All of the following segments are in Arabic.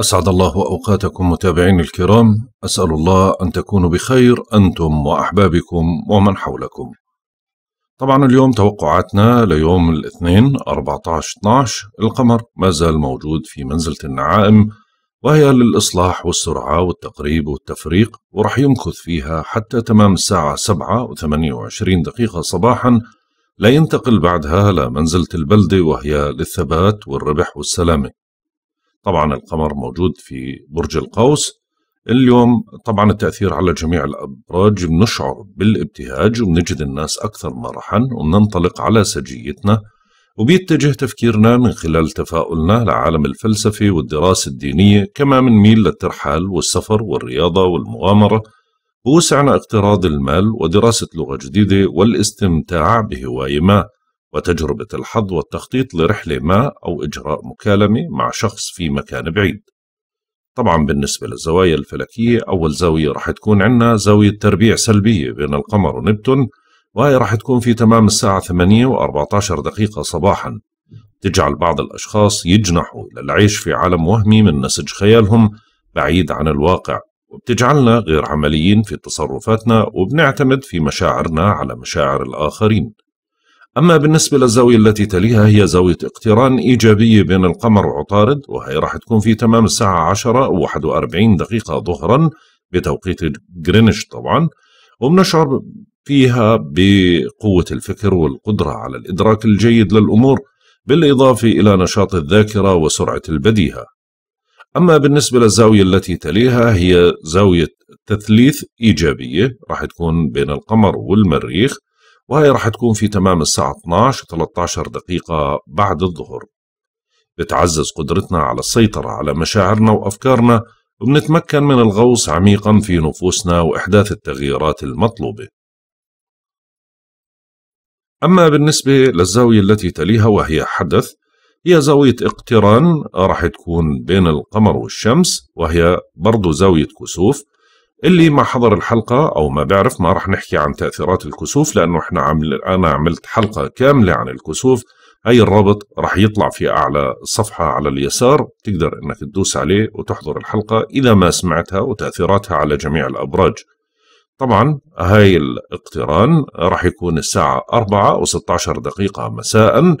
أسعد الله أوقاتكم متابعين الكرام أسأل الله أن تكونوا بخير أنتم وأحبابكم ومن حولكم طبعا اليوم توقعاتنا ليوم الاثنين 14-12 القمر ما زال موجود في منزلة النعائم وهي للإصلاح والسرعة والتقريب والتفريق ورح يمكث فيها حتى تمام الساعة 7 و28 دقيقة صباحا لا ينتقل بعدها لمنزلة البلدة وهي للثبات والربح والسلامة طبعا القمر موجود في برج القوس اليوم طبعا التأثير على جميع الأبراج بنشعر بالابتهاج وبنجد الناس أكثر مرحا وبننطلق على سجيتنا وبيتجه تفكيرنا من خلال تفاؤلنا لعالم الفلسفة والدراسة الدينية كما ميل للترحال والسفر والرياضة والمغامرة ووسعنا اقتراض المال ودراسة لغة جديدة والاستمتاع بهواية ما وتجربة الحظ والتخطيط لرحلة ما أو إجراء مكالمة مع شخص في مكان بعيد طبعا بالنسبة للزوايا الفلكية أول زاوية رح تكون عندنا زاوية تربيع سلبية بين القمر ونبتون وهي رح تكون في تمام الساعة 8 و14 دقيقة صباحا تجعل بعض الأشخاص يجنحوا إلى العيش في عالم وهمي من نسج خيالهم بعيد عن الواقع وبتجعلنا غير عمليين في تصرفاتنا وبنعتمد في مشاعرنا على مشاعر الآخرين أما بالنسبة للزاوية التي تليها هي زاوية اقتران إيجابية بين القمر وعطارد وهي راح تكون في تمام الساعة 10 و 41 دقيقة ظهرا بتوقيت جرينتش طبعا وبنشعر فيها بقوة الفكر والقدرة على الإدراك الجيد للأمور بالإضافة إلى نشاط الذاكرة وسرعة البديهة أما بالنسبة للزاوية التي تليها هي زاوية تثليث إيجابية راح تكون بين القمر والمريخ وهي راح تكون في تمام الساعة 12 13 دقيقة بعد الظهر بتعزز قدرتنا على السيطرة على مشاعرنا وأفكارنا وبنتمكن من الغوص عميقا في نفوسنا وإحداث التغييرات المطلوبة أما بالنسبة للزاوية التي تليها وهي حدث هي زاوية اقتران راح تكون بين القمر والشمس وهي برضو زاوية كسوف اللي ما حضر الحلقة أو ما بيعرف ما راح نحكي عن تأثيرات الكسوف لأنه إحنا عمل أنا عملت حلقة كاملة عن الكسوف أي الرابط راح يطلع في أعلى الصفحة على اليسار تقدر أنك تدوس عليه وتحضر الحلقة إذا ما سمعتها وتأثيراتها على جميع الأبراج طبعا هاي الاقتران راح يكون الساعة 4 و16 دقيقة مساءً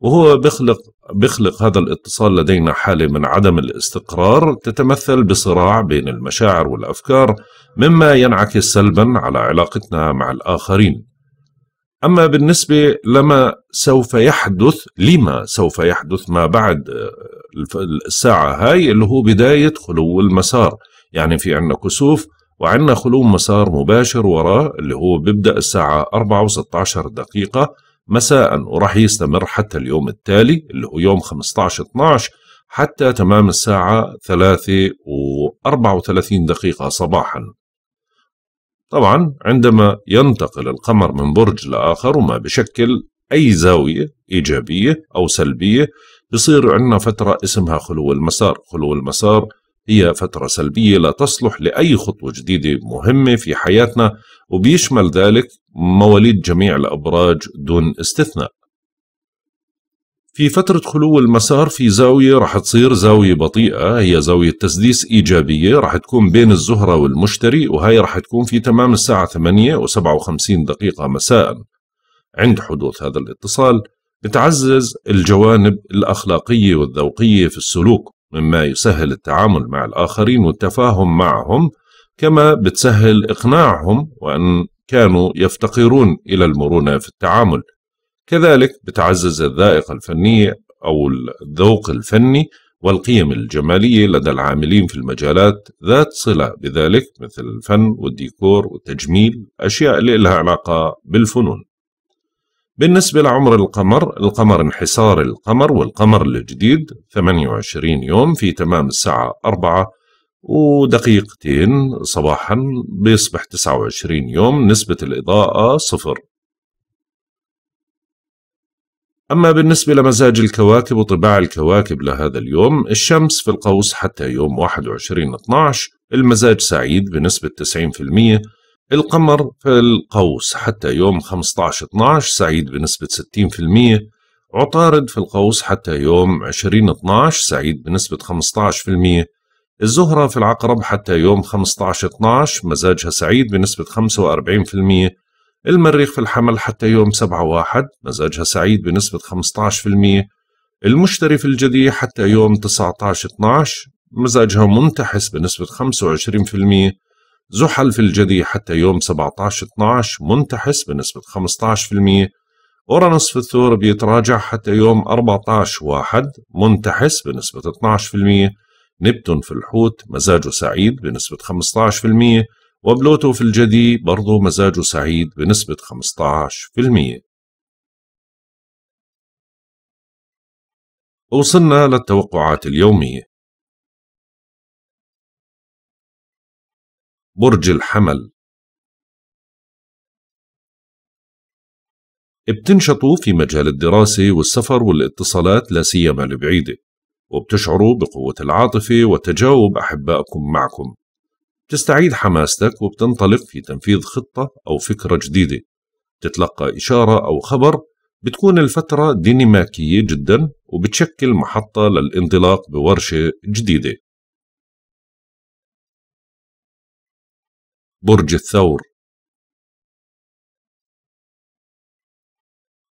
وهو بيخلق بيخلق هذا الاتصال لدينا حاله من عدم الاستقرار تتمثل بصراع بين المشاعر والافكار مما ينعكس سلبا على علاقتنا مع الاخرين. اما بالنسبه لما سوف يحدث لما سوف يحدث ما بعد الساعه هاي اللي هو بدايه خلو المسار، يعني في عندنا كسوف وعندنا خلو مسار مباشر وراه اللي هو بيبدا الساعه 4 و16 دقيقه مساء وراح يستمر حتى اليوم التالي اللي هو يوم 15 12 حتى تمام الساعة 3 و34 دقيقة صباحا طبعا عندما ينتقل القمر من برج لآخر وما بشكل أي زاوية إيجابية أو سلبية بصير عندنا فترة اسمها خلو المسار خلو المسار هي فترة سلبية لا تصلح لأي خطوة جديدة مهمة في حياتنا وبيشمل ذلك مواليد جميع الأبراج دون استثناء في فترة خلو المسار في زاوية رح تصير زاوية بطيئة هي زاوية تسديس إيجابية رح تكون بين الزهرة والمشتري وهي رح تكون في تمام الساعة 8 و 57 دقيقة مساء عند حدوث هذا الاتصال بتعزز الجوانب الأخلاقية والذوقية في السلوك مما يسهل التعامل مع الآخرين والتفاهم معهم كما بتسهل إقناعهم وأن كانوا يفتقرون إلى المرونة في التعامل كذلك بتعزز الذائقة الفنية أو الذوق الفني والقيم الجمالية لدى العاملين في المجالات ذات صلة بذلك مثل الفن والديكور والتجميل أشياء اللي لها علاقة بالفنون بالنسبة لعمر القمر القمر انحسار القمر والقمر الجديد 28 يوم في تمام الساعة 4 ودقيقتين صباحا بيصبح 29 يوم نسبة الإضاءة صفر أما بالنسبة لمزاج الكواكب وطباع الكواكب لهذا اليوم الشمس في القوس حتى يوم 21-12 المزاج سعيد بنسبة 90% القمر في القوس حتى يوم 15/12 سعيد بنسبة 60% عطارد في القوس حتى يوم 20/12 سعيد بنسبة 15% الزهرة في العقرب حتى يوم 15/12 مزاجها سعيد بنسبة 45% المريخ في الحمل حتى يوم 7/1 مزاجها سعيد بنسبة 15% المشتري في الجدي حتى يوم 19/12 مزاجها منتحس بنسبة 25% زحل في الجدي حتى يوم 17/12 منتحس بنسبة 15% أورانوس في الثور بيتراجع حتى يوم 14/1 منتحس بنسبة 12% نبتون في الحوت مزاجه سعيد بنسبة 15% وبلوتو في الجدي برضه مزاجه سعيد بنسبة 15% وصلنا للتوقعات اليومية برج الحمل بتنشطوا في مجال الدراسة والسفر والاتصالات لا سيما البعيدة وبتشعروا بقوة العاطفة وتجاوب أحبائكم معكم بتستعيد حماستك وبتنطلق في تنفيذ خطة أو فكرة جديدة بتتلقى إشارة أو خبر بتكون الفترة ديناميكية جدا وبتشكل محطة للانطلاق بورشة جديدة برج الثور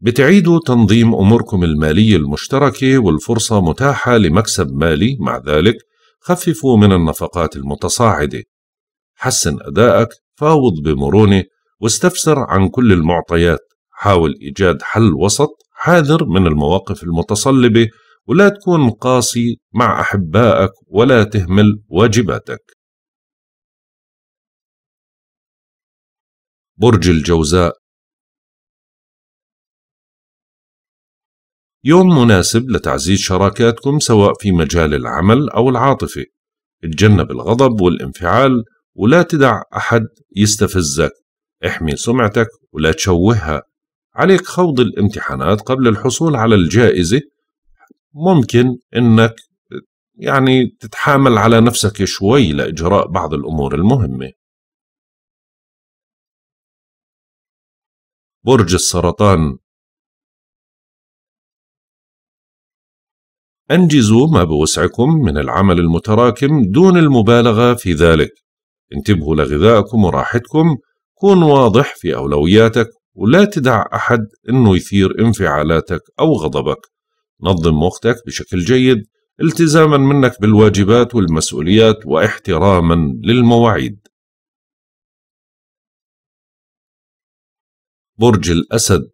بتعيدوا تنظيم أموركم المالية المشتركة والفرصة متاحة لمكسب مالي مع ذلك خففوا من النفقات المتصاعدة حسن أدائك فاوض بمرونة واستفسر عن كل المعطيات حاول إيجاد حل وسط حاذر من المواقف المتصلبة ولا تكون قاسي مع أحبائك ولا تهمل واجباتك برج الجوزاء يوم مناسب لتعزيز شراكاتكم سواء في مجال العمل أو العاطفة اتجنب الغضب والانفعال ولا تدع أحد يستفزك احمي سمعتك ولا تشوهها عليك خوض الامتحانات قبل الحصول على الجائزة ممكن أنك يعني تتحامل على نفسك شوي لإجراء بعض الأمور المهمة برج السرطان أنجزوا ما بوسعكم من العمل المتراكم دون المبالغة في ذلك انتبهوا لغذائكم وراحتكم كون واضح في أولوياتك ولا تدع أحد أنه يثير انفعالاتك أو غضبك نظم وقتك بشكل جيد التزاما منك بالواجبات والمسؤوليات واحتراما للمواعيد برج الأسد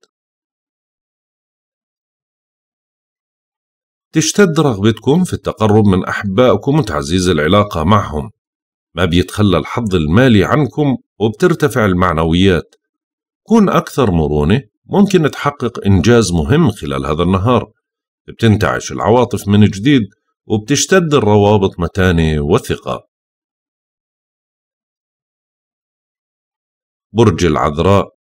تشتد رغبتكم في التقرب من أحبائكم وتعزيز العلاقة معهم ما بيتخلى الحظ المالي عنكم وبترتفع المعنويات كون أكثر مرونة ممكن تحقق إنجاز مهم خلال هذا النهار بتنتعش العواطف من جديد وبتشتد الروابط متانة وثقة برج العذراء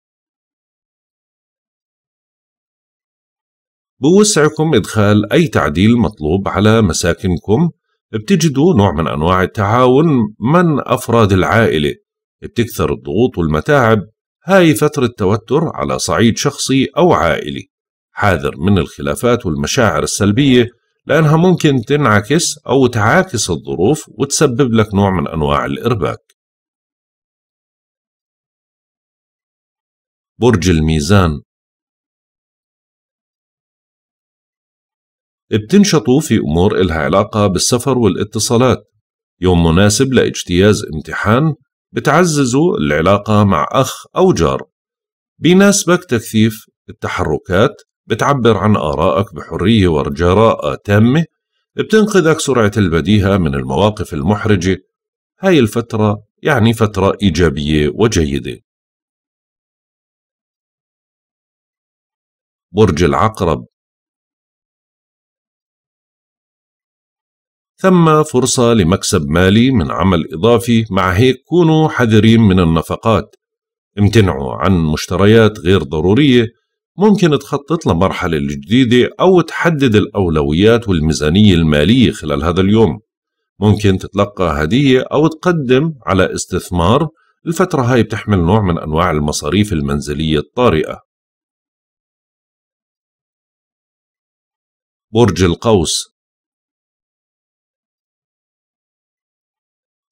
بوسعكم إدخال أي تعديل مطلوب على مساكنكم بتجدوا نوع من أنواع التعاون من أفراد العائلة بتكثر الضغوط والمتاعب هاي فترة توتر على صعيد شخصي أو عائلي حاذر من الخلافات والمشاعر السلبية لأنها ممكن تنعكس أو تعاكس الظروف وتسبب لك نوع من أنواع الإرباك برج الميزان بتنشطوا في أمور إلها علاقة بالسفر والاتصالات يوم مناسب لاجتياز امتحان بتعززوا العلاقة مع أخ أو جار بيناسبك تكثيف التحركات بتعبر عن آرائك بحرية وجراءة تامة بتنقذك سرعة البديهة من المواقف المحرجة هاي الفترة يعني فترة إيجابية وجيدة برج العقرب ثم فرصة لمكسب مالي من عمل إضافي مع هيك كونوا حذرين من النفقات امتنعوا عن مشتريات غير ضرورية ممكن تخطط لمرحلة جديدة أو تحدد الأولويات والميزانية المالية خلال هذا اليوم ممكن تتلقى هدية أو تقدم على استثمار الفترة هاي بتحمل نوع من أنواع المصاريف المنزلية الطارئة برج القوس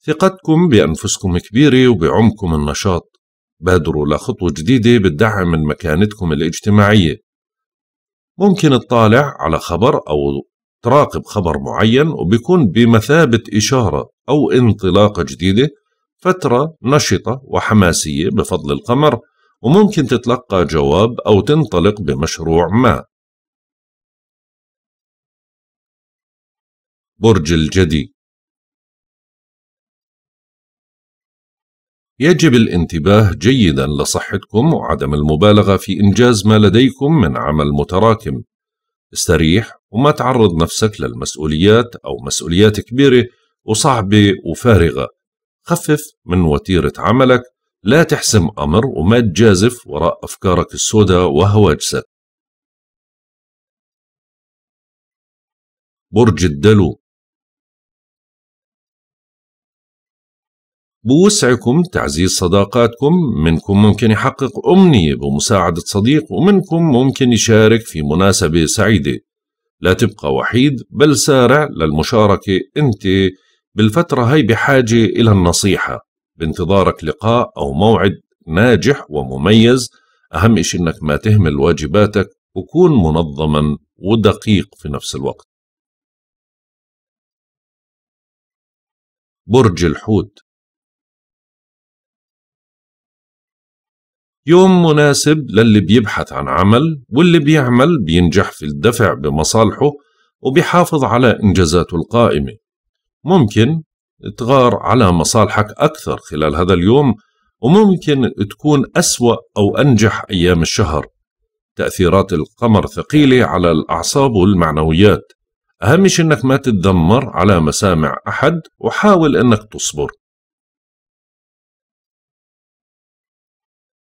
ثقتكم بأنفسكم كبيرة وبعمكم النشاط بادروا لخطوة جديدة بتدعم من مكانتكم الاجتماعية ممكن تطالع على خبر أو تراقب خبر معين وبيكون بمثابة إشارة أو انطلاقة جديدة فترة نشطة وحماسية بفضل القمر وممكن تتلقى جواب أو تنطلق بمشروع ما برج الجدي يجب الانتباه جيدا لصحتكم وعدم المبالغة في إنجاز ما لديكم من عمل متراكم استريح وما تعرض نفسك للمسؤوليات أو مسؤوليات كبيرة وصعبة وفارغة خفف من وتيرة عملك لا تحسم أمر وما تجازف وراء أفكارك السوداء وهواجسك برج الدلو بوسعكم تعزيز صداقاتكم منكم ممكن يحقق أمنية بمساعدة صديق ومنكم ممكن يشارك في مناسبة سعيدة لا تبقى وحيد بل سارع للمشاركة أنت بالفترة هاي بحاجة إلى النصيحة بانتظارك لقاء أو موعد ناجح ومميز أهم شيء أنك ما تهمل واجباتك وكون منظما ودقيق في نفس الوقت برج الحوت يوم مناسب للي بيبحث عن عمل واللي بيعمل بينجح في الدفع بمصالحه وبيحافظ على إنجازاته القائمة ممكن تغار على مصالحك أكثر خلال هذا اليوم وممكن تكون أسوأ أو أنجح أيام الشهر تأثيرات القمر ثقيلة على الأعصاب والمعنويات أهم شيء أنك ما تتذمر على مسامع أحد وحاول أنك تصبر